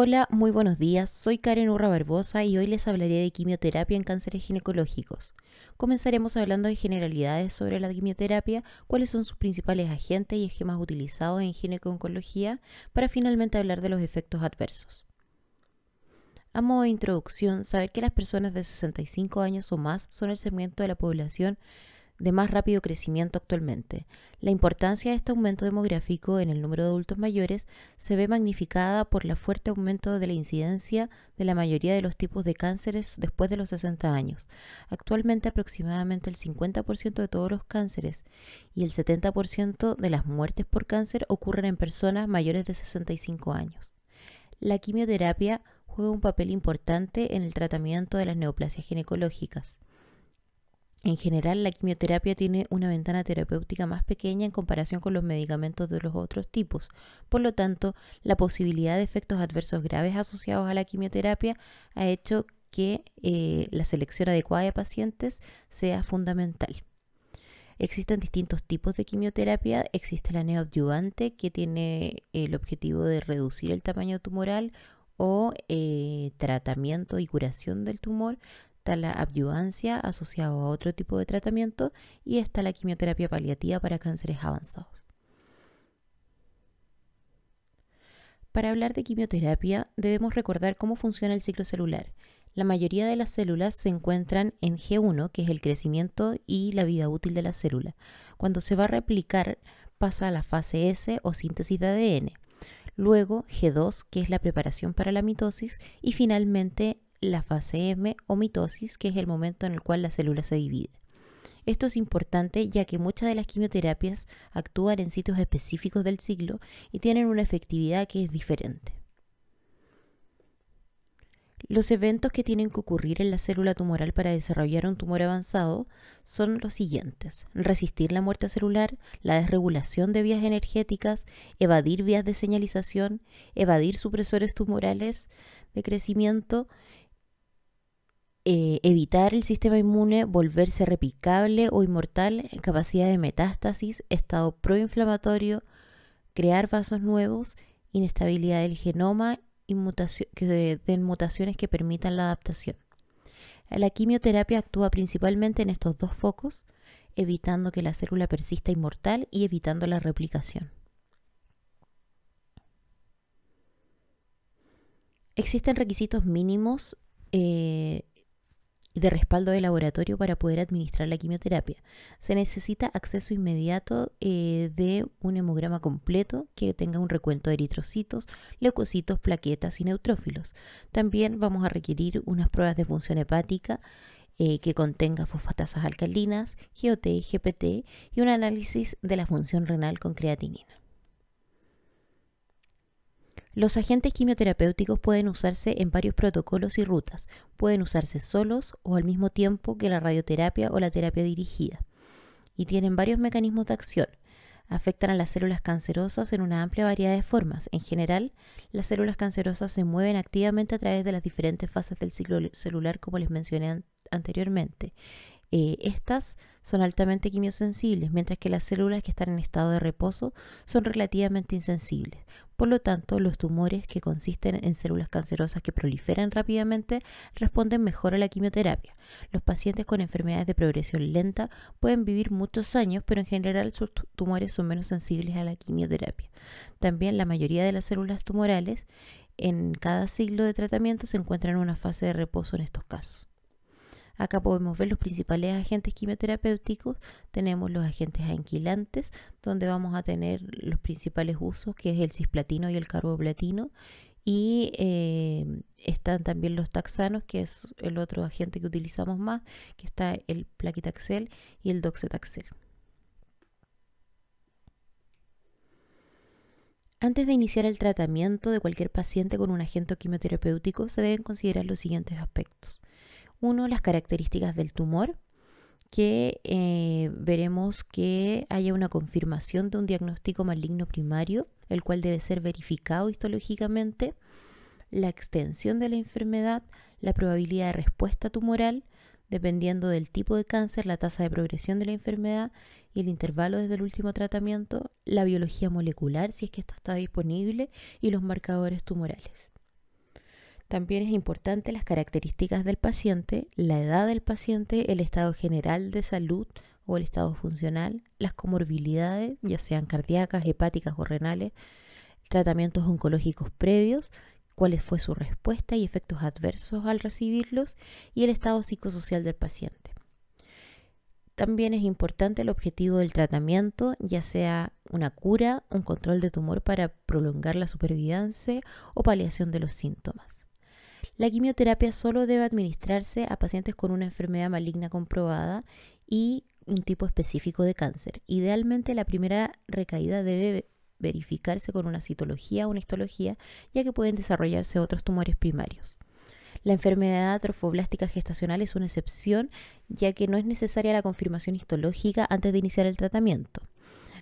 Hola, muy buenos días. Soy Karen Urra Barbosa y hoy les hablaré de quimioterapia en cánceres ginecológicos. Comenzaremos hablando de generalidades sobre la quimioterapia, cuáles son sus principales agentes y esquemas utilizados en ginecología, para finalmente hablar de los efectos adversos. A modo de introducción, saber que las personas de 65 años o más son el segmento de la población de más rápido crecimiento actualmente. La importancia de este aumento demográfico en el número de adultos mayores se ve magnificada por el fuerte aumento de la incidencia de la mayoría de los tipos de cánceres después de los 60 años. Actualmente aproximadamente el 50% de todos los cánceres y el 70% de las muertes por cáncer ocurren en personas mayores de 65 años. La quimioterapia juega un papel importante en el tratamiento de las neoplasias ginecológicas. En general, la quimioterapia tiene una ventana terapéutica más pequeña en comparación con los medicamentos de los otros tipos. Por lo tanto, la posibilidad de efectos adversos graves asociados a la quimioterapia ha hecho que eh, la selección adecuada de pacientes sea fundamental. Existen distintos tipos de quimioterapia. Existe la neoadyuvante, que tiene eh, el objetivo de reducir el tamaño tumoral o eh, tratamiento y curación del tumor la adyuvancia asociado a otro tipo de tratamiento y está la quimioterapia paliativa para cánceres avanzados. Para hablar de quimioterapia debemos recordar cómo funciona el ciclo celular. La mayoría de las células se encuentran en G1, que es el crecimiento y la vida útil de la célula. Cuando se va a replicar pasa a la fase S o síntesis de ADN. Luego G2, que es la preparación para la mitosis. Y finalmente la fase M o mitosis, que es el momento en el cual la célula se divide. Esto es importante ya que muchas de las quimioterapias actúan en sitios específicos del ciclo y tienen una efectividad que es diferente. Los eventos que tienen que ocurrir en la célula tumoral para desarrollar un tumor avanzado son los siguientes. Resistir la muerte celular, la desregulación de vías energéticas, evadir vías de señalización, evadir supresores tumorales de crecimiento, eh, evitar el sistema inmune volverse replicable o inmortal, capacidad de metástasis, estado proinflamatorio, crear vasos nuevos, inestabilidad del genoma y mutaciones que permitan la adaptación. La quimioterapia actúa principalmente en estos dos focos, evitando que la célula persista inmortal y evitando la replicación. Existen requisitos mínimos eh, de respaldo de laboratorio para poder administrar la quimioterapia. Se necesita acceso inmediato eh, de un hemograma completo que tenga un recuento de eritrocitos, leucocitos, plaquetas y neutrófilos. También vamos a requerir unas pruebas de función hepática eh, que contenga fosfatasas alcalinas, GOT, GPT y un análisis de la función renal con creatinina. Los agentes quimioterapéuticos pueden usarse en varios protocolos y rutas. Pueden usarse solos o al mismo tiempo que la radioterapia o la terapia dirigida. Y tienen varios mecanismos de acción. Afectan a las células cancerosas en una amplia variedad de formas. En general, las células cancerosas se mueven activamente a través de las diferentes fases del ciclo celular, como les mencioné anteriormente. Eh, estas son altamente quimiosensibles, mientras que las células que están en estado de reposo son relativamente insensibles. Por lo tanto, los tumores que consisten en células cancerosas que proliferan rápidamente responden mejor a la quimioterapia. Los pacientes con enfermedades de progresión lenta pueden vivir muchos años, pero en general sus tumores son menos sensibles a la quimioterapia. También la mayoría de las células tumorales en cada siglo de tratamiento se encuentran en una fase de reposo en estos casos. Acá podemos ver los principales agentes quimioterapéuticos. Tenemos los agentes anquilantes, donde vamos a tener los principales usos, que es el cisplatino y el carboplatino. Y eh, están también los taxanos, que es el otro agente que utilizamos más, que está el plaquitaxel y el doxetaxel. Antes de iniciar el tratamiento de cualquier paciente con un agente quimioterapéutico, se deben considerar los siguientes aspectos. Uno, las características del tumor, que eh, veremos que haya una confirmación de un diagnóstico maligno primario, el cual debe ser verificado histológicamente, la extensión de la enfermedad, la probabilidad de respuesta tumoral, dependiendo del tipo de cáncer, la tasa de progresión de la enfermedad y el intervalo desde el último tratamiento, la biología molecular, si es que esta está disponible, y los marcadores tumorales. También es importante las características del paciente, la edad del paciente, el estado general de salud o el estado funcional, las comorbilidades, ya sean cardíacas, hepáticas o renales, tratamientos oncológicos previos, cuál fue su respuesta y efectos adversos al recibirlos y el estado psicosocial del paciente. También es importante el objetivo del tratamiento, ya sea una cura, un control de tumor para prolongar la supervivencia o paliación de los síntomas. La quimioterapia solo debe administrarse a pacientes con una enfermedad maligna comprobada y un tipo específico de cáncer. Idealmente la primera recaída debe verificarse con una citología o una histología, ya que pueden desarrollarse otros tumores primarios. La enfermedad atrofoblástica gestacional es una excepción, ya que no es necesaria la confirmación histológica antes de iniciar el tratamiento.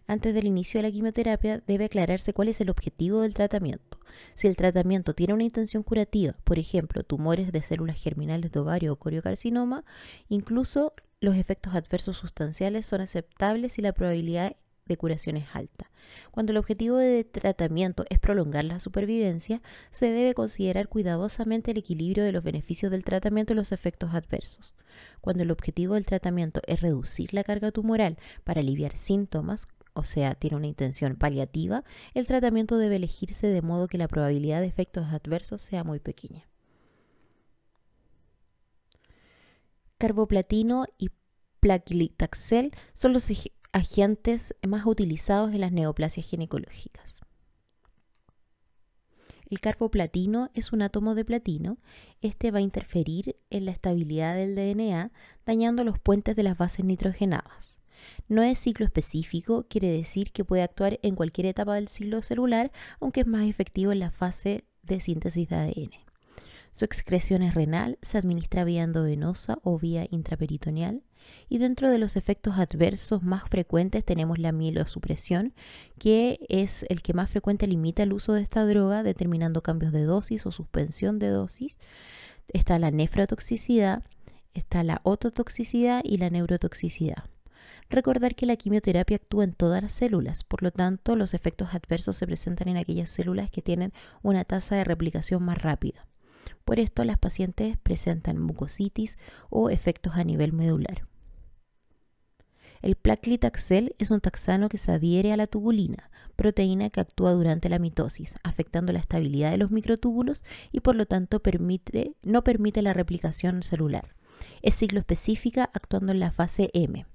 Antes del inicio de la quimioterapia debe aclararse cuál es el objetivo del tratamiento. Si el tratamiento tiene una intención curativa, por ejemplo, tumores de células germinales de ovario o coriocarcinoma, incluso los efectos adversos sustanciales son aceptables si la probabilidad de curación es alta. Cuando el objetivo del tratamiento es prolongar la supervivencia, se debe considerar cuidadosamente el equilibrio de los beneficios del tratamiento y los efectos adversos. Cuando el objetivo del tratamiento es reducir la carga tumoral para aliviar síntomas, o sea, tiene una intención paliativa, el tratamiento debe elegirse de modo que la probabilidad de efectos adversos sea muy pequeña. Carboplatino y plaquilitaxel son los agentes más utilizados en las neoplasias ginecológicas. El carboplatino es un átomo de platino. Este va a interferir en la estabilidad del DNA, dañando los puentes de las bases nitrogenadas. No es ciclo específico, quiere decir que puede actuar en cualquier etapa del ciclo celular, aunque es más efectivo en la fase de síntesis de ADN. Su excreción es renal, se administra vía endovenosa o vía intraperitoneal. Y dentro de los efectos adversos más frecuentes tenemos la mielosupresión, que es el que más frecuente limita el uso de esta droga, determinando cambios de dosis o suspensión de dosis. Está la nefrotoxicidad, está la ototoxicidad y la neurotoxicidad. Recordar que la quimioterapia actúa en todas las células, por lo tanto los efectos adversos se presentan en aquellas células que tienen una tasa de replicación más rápida. Por esto las pacientes presentan mucositis o efectos a nivel medular. El placlitaxel es un taxano que se adhiere a la tubulina, proteína que actúa durante la mitosis, afectando la estabilidad de los microtúbulos y por lo tanto permite, no permite la replicación celular. Es ciclo específica actuando en la fase M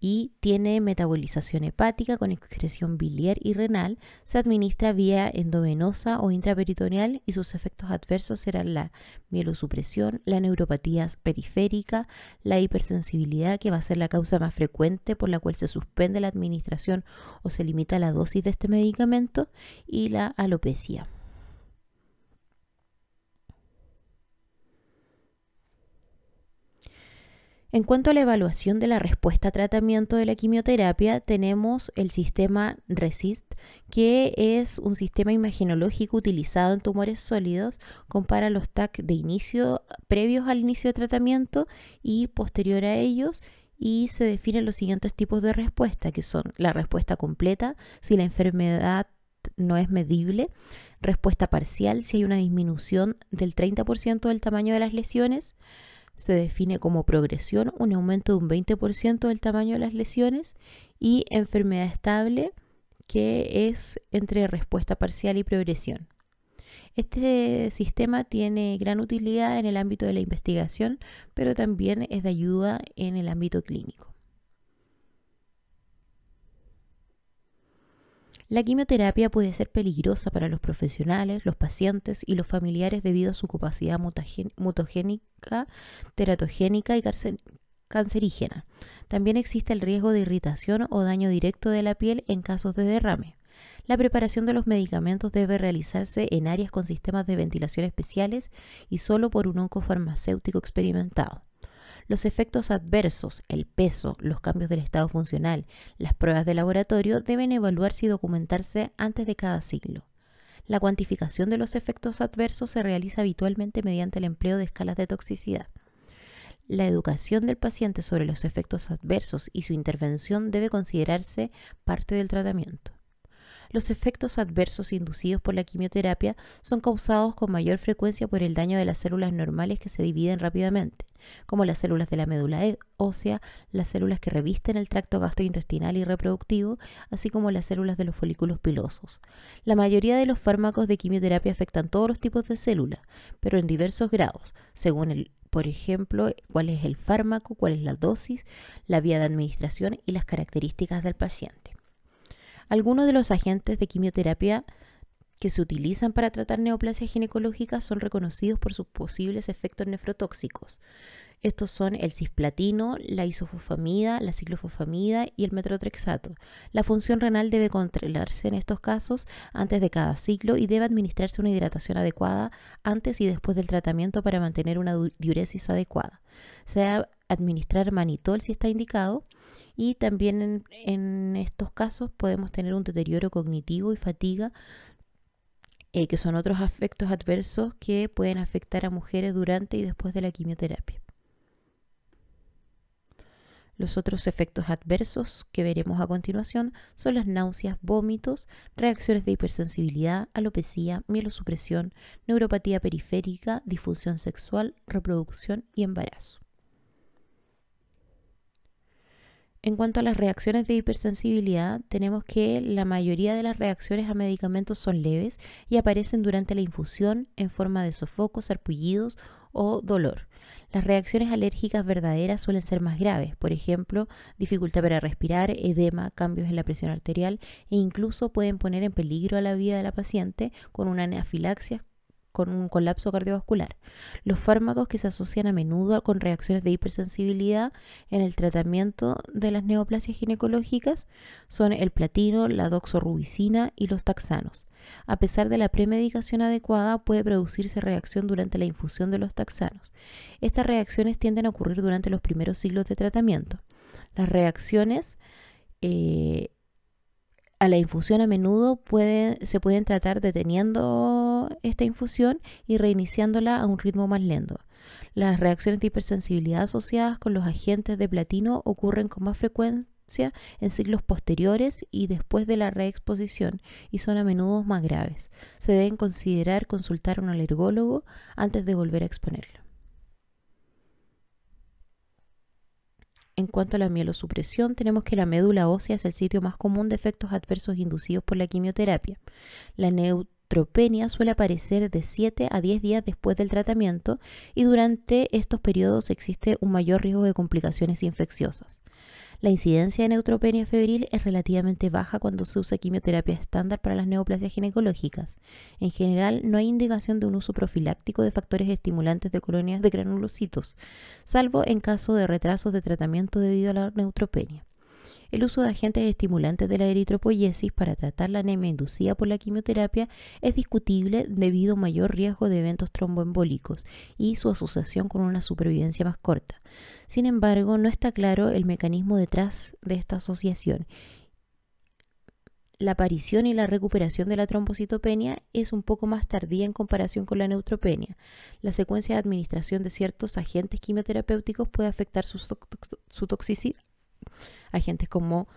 y tiene metabolización hepática con excreción biliar y renal. Se administra vía endovenosa o intraperitoneal y sus efectos adversos serán la mielosupresión, la neuropatía periférica, la hipersensibilidad, que va a ser la causa más frecuente por la cual se suspende la administración o se limita la dosis de este medicamento, y la alopecia. En cuanto a la evaluación de la respuesta a tratamiento de la quimioterapia, tenemos el sistema RESIST, que es un sistema imaginológico utilizado en tumores sólidos, compara los TAC de inicio, previos al inicio de tratamiento y posterior a ellos, y se definen los siguientes tipos de respuesta, que son la respuesta completa, si la enfermedad no es medible, respuesta parcial, si hay una disminución del 30% del tamaño de las lesiones, se define como progresión, un aumento de un 20% del tamaño de las lesiones y enfermedad estable, que es entre respuesta parcial y progresión. Este sistema tiene gran utilidad en el ámbito de la investigación, pero también es de ayuda en el ámbito clínico. La quimioterapia puede ser peligrosa para los profesionales, los pacientes y los familiares debido a su capacidad mutogénica, teratogénica y cancerígena. También existe el riesgo de irritación o daño directo de la piel en casos de derrame. La preparación de los medicamentos debe realizarse en áreas con sistemas de ventilación especiales y solo por un oncofarmacéutico experimentado los efectos adversos, el peso, los cambios del estado funcional, las pruebas de laboratorio deben evaluarse y documentarse antes de cada siglo. La cuantificación de los efectos adversos se realiza habitualmente mediante el empleo de escalas de toxicidad. La educación del paciente sobre los efectos adversos y su intervención debe considerarse parte del tratamiento los efectos adversos inducidos por la quimioterapia son causados con mayor frecuencia por el daño de las células normales que se dividen rápidamente, como las células de la médula e-, ósea, las células que revisten el tracto gastrointestinal y reproductivo, así como las células de los folículos pilosos. La mayoría de los fármacos de quimioterapia afectan todos los tipos de células, pero en diversos grados, según el, por ejemplo, cuál es el fármaco, cuál es la dosis, la vía de administración y las características del paciente. Algunos de los agentes de quimioterapia que se utilizan para tratar neoplasias ginecológicas son reconocidos por sus posibles efectos nefrotóxicos. Estos son el cisplatino, la isofofamida, la ciclofofamida y el metrotrexato. La función renal debe controlarse en estos casos antes de cada ciclo y debe administrarse una hidratación adecuada antes y después del tratamiento para mantener una diuresis adecuada. Se debe administrar manitol si está indicado y también en, estos casos podemos tener un deterioro cognitivo y fatiga, eh, que son otros efectos adversos que pueden afectar a mujeres durante y después de la quimioterapia. Los otros efectos adversos que veremos a continuación son las náuseas, vómitos, reacciones de hipersensibilidad, alopecia, mielosupresión, neuropatía periférica, difusión sexual, reproducción y embarazo. En cuanto a las reacciones de hipersensibilidad, tenemos que la mayoría de las reacciones a medicamentos son leves y aparecen durante la infusión en forma de sofocos, sarpullidos o dolor. Las reacciones alérgicas verdaderas suelen ser más graves, por ejemplo, dificultad para respirar, edema, cambios en la presión arterial e incluso pueden poner en peligro a la vida de la paciente con una anafilaxia con un colapso cardiovascular. Los fármacos que se asocian a menudo con reacciones de hipersensibilidad en el tratamiento de las neoplasias ginecológicas son el platino, la doxorubicina y los taxanos. A pesar de la premedicación adecuada, puede producirse reacción durante la infusión de los taxanos. Estas reacciones tienden a ocurrir durante los primeros siglos de tratamiento. Las reacciones eh, a la infusión a menudo se pueden tratar deteniendo esta infusión y reiniciándola a un ritmo más lento. Las reacciones de hipersensibilidad asociadas con los agentes de platino ocurren con más frecuencia en ciclos posteriores y después de la reexposición y son a menudo más graves. Se deben considerar consultar a un alergólogo antes de volver a exponerlo. En cuanto a la mielosupresión, tenemos que la médula ósea es el sitio más común de efectos adversos inducidos por la quimioterapia. La neutropenia suele aparecer de 7 a 10 días después del tratamiento y durante estos periodos existe un mayor riesgo de complicaciones infecciosas. La incidencia de neutropenia febril es relativamente baja cuando se usa quimioterapia estándar para las neoplasias ginecológicas. En general, no hay indicación de un uso profiláctico de factores estimulantes de colonias de granulocitos, salvo en caso de retrasos de tratamiento debido a la neutropenia el uso de agentes estimulantes de la eritropoyesis para tratar la anemia inducida por la quimioterapia es discutible debido a mayor riesgo de eventos tromboembólicos y su asociación con una supervivencia más corta. Sin embargo, no está claro el mecanismo detrás de esta asociación la aparición y la recuperación de la trombocitopenia es un poco más tardía en comparación con la neutropenia. La secuencia de administración de ciertos agentes quimioterapéuticos puede afectar su, toxicidad agentes como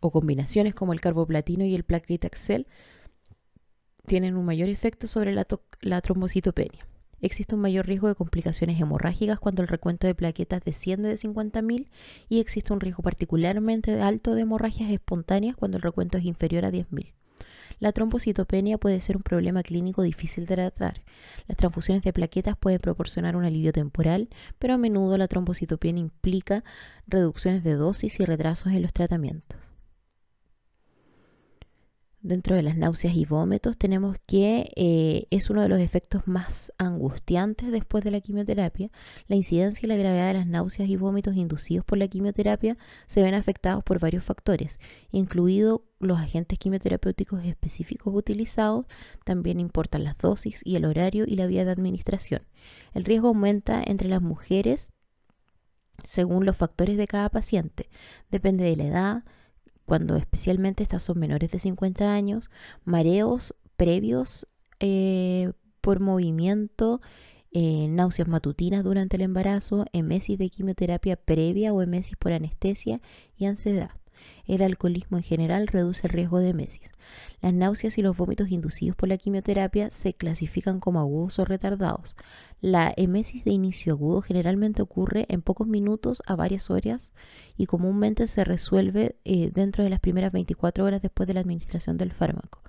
o combinaciones como el carboplatino y el placritaxel tienen un mayor efecto sobre la, la trombocitopenia. Existe un mayor riesgo de complicaciones hemorrágicas cuando el recuento de plaquetas desciende de 50.000 y existe un riesgo particularmente alto de hemorragias espontáneas cuando el recuento es inferior a 10.000. La trombocitopenia puede ser un problema clínico difícil de tratar. Las transfusiones de plaquetas pueden proporcionar un alivio temporal, pero a menudo la trombocitopenia implica reducciones de dosis y retrasos en los tratamientos dentro de las náuseas y vómitos tenemos que eh, es uno de los efectos más angustiantes después de la quimioterapia. La incidencia y la gravedad de las náuseas y vómitos inducidos por la quimioterapia se ven afectados por varios factores, incluidos los agentes quimioterapéuticos específicos utilizados, también importan las dosis y el horario y la vía de administración. El riesgo aumenta entre las mujeres según los factores de cada paciente. Depende de la edad, cuando especialmente estas son menores de 50 años, mareos previos eh, por movimiento, eh, náuseas matutinas durante el embarazo, emesis de quimioterapia previa o emesis por anestesia y ansiedad. El alcoholismo en general reduce el riesgo de emesis. Las náuseas y los vómitos inducidos por la quimioterapia se clasifican como agudos o retardados. La emesis de inicio agudo generalmente ocurre en pocos minutos a varias horas y comúnmente se resuelve eh, dentro de las primeras 24 horas después de la administración del fármaco.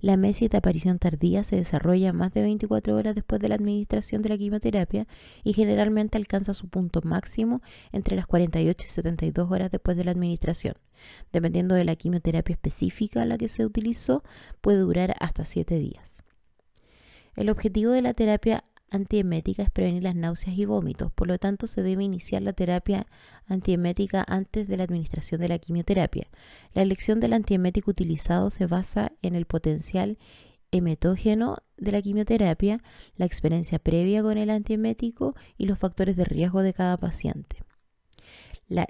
La emesis de aparición tardía se desarrolla más de 24 horas después de la administración de la quimioterapia y generalmente alcanza su punto máximo entre las 48 y 72 horas después de la administración, dependiendo de la quimioterapia específica a la que se utiliza puede durar hasta 7 días. El objetivo de la terapia antiemética es prevenir las náuseas y vómitos, por lo tanto se debe iniciar la terapia antiemética antes de la administración de la quimioterapia. La elección del antiemético utilizado se basa en el potencial hemetógeno de la quimioterapia, la experiencia previa con el antiemético y los factores de riesgo de cada paciente. La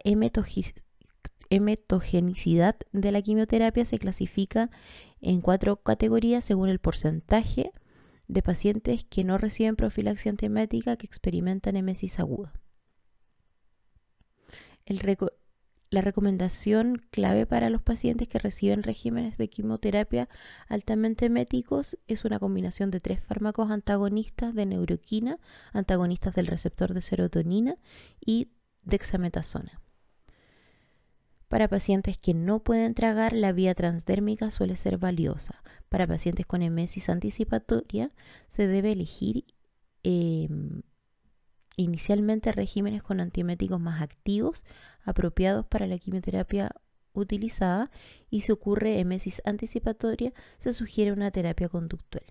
hemetogenicidad de la quimioterapia se clasifica en cuatro categorías según el porcentaje de pacientes que no reciben profilaxia antiemética que experimentan hemesis aguda. la recomendación clave para los pacientes que reciben regímenes de quimioterapia altamente méticos es una combinación de tres fármacos antagonistas de neuroquina, antagonistas del receptor de serotonina y dexametasona. Para pacientes que no pueden tragar, la vía transdérmica suele ser valiosa. Para pacientes con emesis anticipatoria, se debe elegir em, inicialmente regímenes con antieméticos más activos, apropiados para la quimioterapia utilizada, y si ocurre emesis anticipatoria, se sugiere una terapia conductual.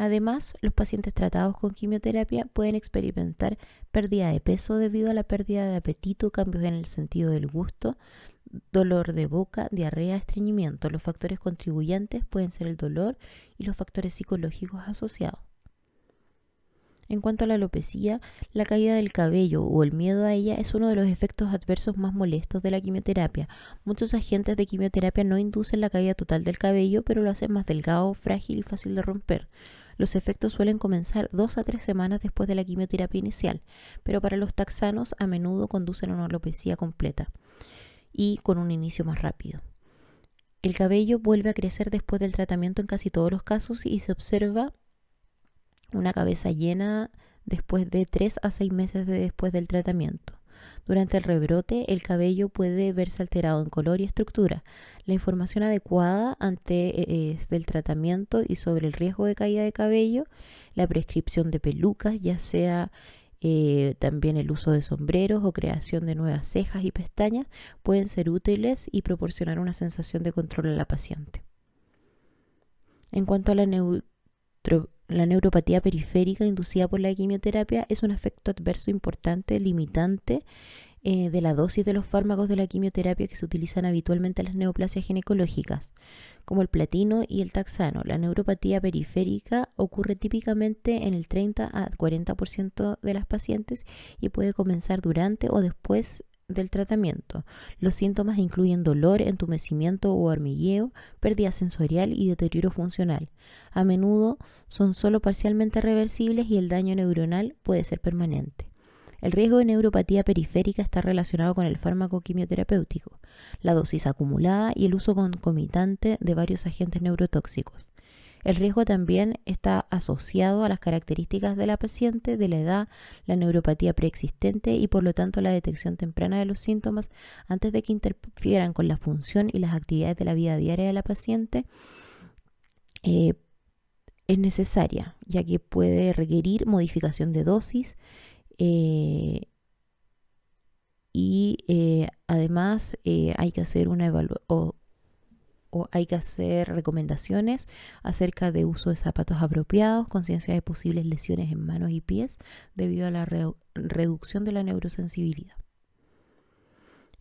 Además, los pacientes tratados con quimioterapia pueden experimentar pérdida de peso debido a la pérdida de apetito, cambios en el sentido del gusto, dolor de boca, diarrea, estreñimiento. Los factores contribuyentes pueden ser el dolor y los factores psicológicos asociados. En cuanto a la alopecia, la caída del cabello o el miedo a ella es uno de los efectos adversos más molestos de la quimioterapia. Muchos agentes de quimioterapia no inducen la caída total del cabello, pero lo hacen más delgado, frágil y fácil de romper. Los efectos suelen comenzar dos a tres semanas después de la quimioterapia inicial, pero para los taxanos a menudo conducen a una alopecia completa y con un inicio más rápido. El cabello vuelve a crecer después del tratamiento en casi todos los casos y se observa una cabeza llena después de tres a seis meses después del tratamiento. Durante el rebrote, el cabello puede verse alterado en color y estructura. La información adecuada ante el eh, del tratamiento y sobre el riesgo de caída de cabello, la prescripción de pelucas, ya sea eh, también el uso de sombreros o creación de nuevas cejas y pestañas pueden ser útiles y proporcionar una sensación de control a la paciente. En cuanto a la la neuropatía periférica inducida por la quimioterapia es un efecto adverso importante, limitante eh, de la dosis de los fármacos de la quimioterapia que se utilizan habitualmente en las neoplasias ginecológicas, como el platino y el taxano. La neuropatía periférica ocurre típicamente en el 30 a 40% de las pacientes y puede comenzar durante o después del tratamiento. Los síntomas incluyen dolor, entumecimiento o hormigueo, pérdida sensorial y deterioro funcional. A menudo son solo parcialmente reversibles y el daño neuronal puede ser permanente. El riesgo de neuropatía periférica está relacionado con el fármaco quimioterapéutico, la dosis acumulada y el uso concomitante de varios agentes neurotóxicos. El riesgo también está asociado a las características de la paciente, de la edad, la neuropatía preexistente y por lo tanto la detección temprana de los síntomas antes de que interfieran con la función y las actividades de la vida diaria de la paciente. Eh, es necesaria, ya que puede requerir modificación de dosis eh, y eh, además hay que hacer una evaluación o hay que hacer recomendaciones acerca de uso de zapatos apropiados, conciencia de posibles lesiones en manos y pies debido a la reducción de la neurosensibilidad.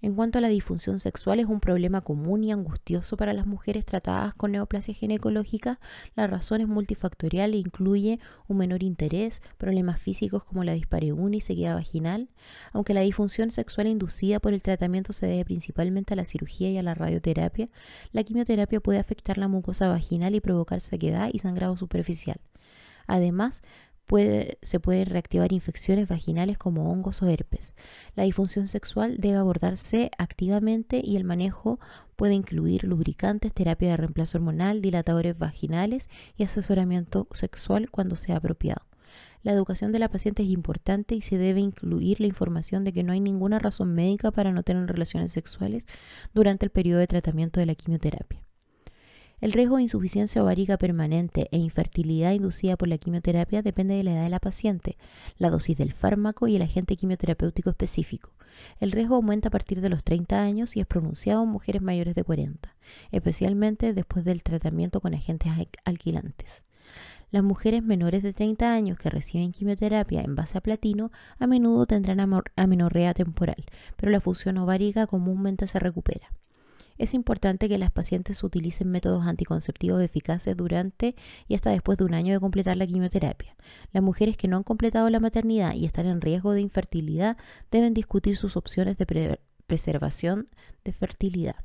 En cuanto a la disfunción sexual, es un problema común y angustioso para las mujeres tratadas con neoplasia ginecológica. La razón es multifactorial e incluye un menor interés, problemas físicos como la dispareunia y sequedad vaginal. Aunque la disfunción sexual inducida por el tratamiento se debe principalmente a la cirugía y a la radioterapia, la quimioterapia puede afectar la mucosa vaginal y provocar sequedad y sangrado superficial. Además, se pueden reactivar infecciones vaginales como hongos o herpes. La disfunción sexual debe abordarse activamente y el manejo puede incluir lubricantes, terapia de reemplazo hormonal, dilatadores vaginales y asesoramiento sexual cuando sea apropiado. La educación de la paciente es importante y se debe incluir la información de que no hay ninguna razón médica para no tener relaciones sexuales durante el periodo de tratamiento de la quimioterapia. El riesgo de insuficiencia ovárica permanente e infertilidad inducida por la quimioterapia depende de la edad de la paciente, la dosis del fármaco y el agente quimioterapéutico específico. El riesgo aumenta a partir de los 30 años y es pronunciado en mujeres mayores de 40, especialmente después del tratamiento con agentes alquilantes. Las mujeres menores de 30 años que reciben quimioterapia en base a platino a menudo tendrán amenorrea temporal, pero la fusión ovárica comúnmente se recupera es importante que las pacientes utilicen métodos anticonceptivos eficaces durante y hasta después de un año de completar la quimioterapia. Las mujeres que no han completado la maternidad y están en riesgo de infertilidad deben discutir sus opciones de preservación de fertilidad.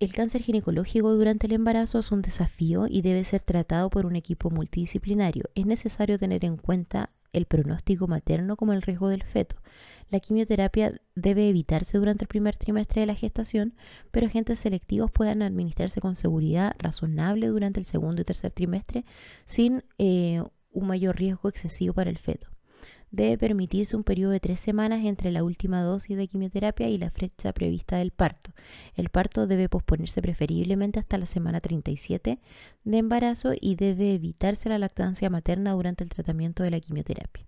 El cáncer ginecológico durante el embarazo es un desafío y debe ser tratado por un equipo multidisciplinario. Es necesario tener en cuenta el pronóstico materno como el riesgo del feto. La quimioterapia debe evitarse durante el primer trimestre de la gestación, pero agentes selectivos puedan administrarse con seguridad razonable durante el segundo y tercer trimestre sin eh, un mayor riesgo excesivo para el feto debe permitirse un periodo de tres semanas entre la última dosis de quimioterapia y la fecha prevista del parto. El parto debe posponerse preferiblemente hasta la semana 37 de embarazo y debe evitarse la lactancia materna durante el tratamiento de la quimioterapia.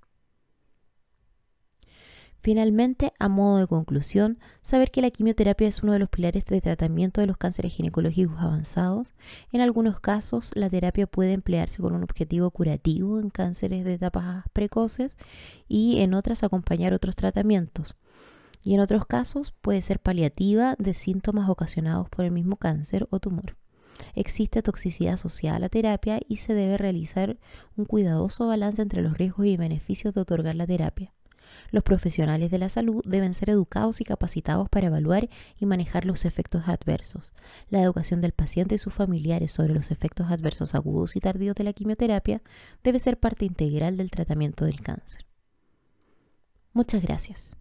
Finalmente, a modo de conclusión, saber que la quimioterapia es uno de los pilares de tratamiento de los cánceres ginecológicos avanzados. En algunos casos, la terapia puede emplearse con un objetivo curativo en cánceres de etapas precoces y en otras acompañar otros tratamientos. Y en otros casos puede ser paliativa de síntomas ocasionados por el mismo cáncer o tumor. Existe toxicidad asociada a la terapia y se debe realizar un cuidadoso balance entre los riesgos y beneficios de otorgar la terapia. Los profesionales de la salud deben ser educados y capacitados para evaluar y manejar los efectos adversos. La educación del paciente y sus familiares sobre los efectos adversos agudos y tardíos de la quimioterapia debe ser parte integral del tratamiento del cáncer. Muchas gracias.